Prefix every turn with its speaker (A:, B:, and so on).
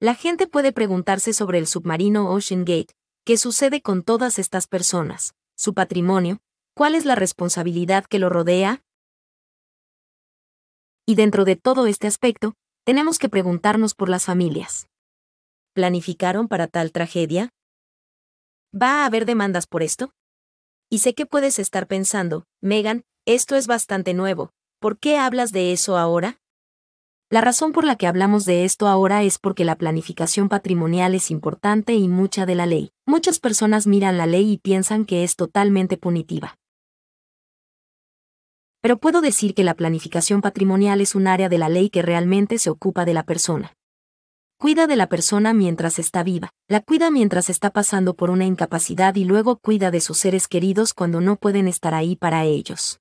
A: La gente puede preguntarse sobre el submarino Ocean Gate, qué sucede con todas estas personas, su patrimonio, cuál es la responsabilidad que lo rodea. Y dentro de todo este aspecto, tenemos que preguntarnos por las familias. ¿Planificaron para tal tragedia? ¿Va a haber demandas por esto? Y sé que puedes estar pensando, Megan, esto es bastante nuevo, ¿por qué hablas de eso ahora? La razón por la que hablamos de esto ahora es porque la planificación patrimonial es importante y mucha de la ley. Muchas personas miran la ley y piensan que es totalmente punitiva. Pero puedo decir que la planificación patrimonial es un área de la ley que realmente se ocupa de la persona. Cuida de la persona mientras está viva, la cuida mientras está pasando por una incapacidad y luego cuida de sus seres queridos cuando no pueden estar ahí para ellos.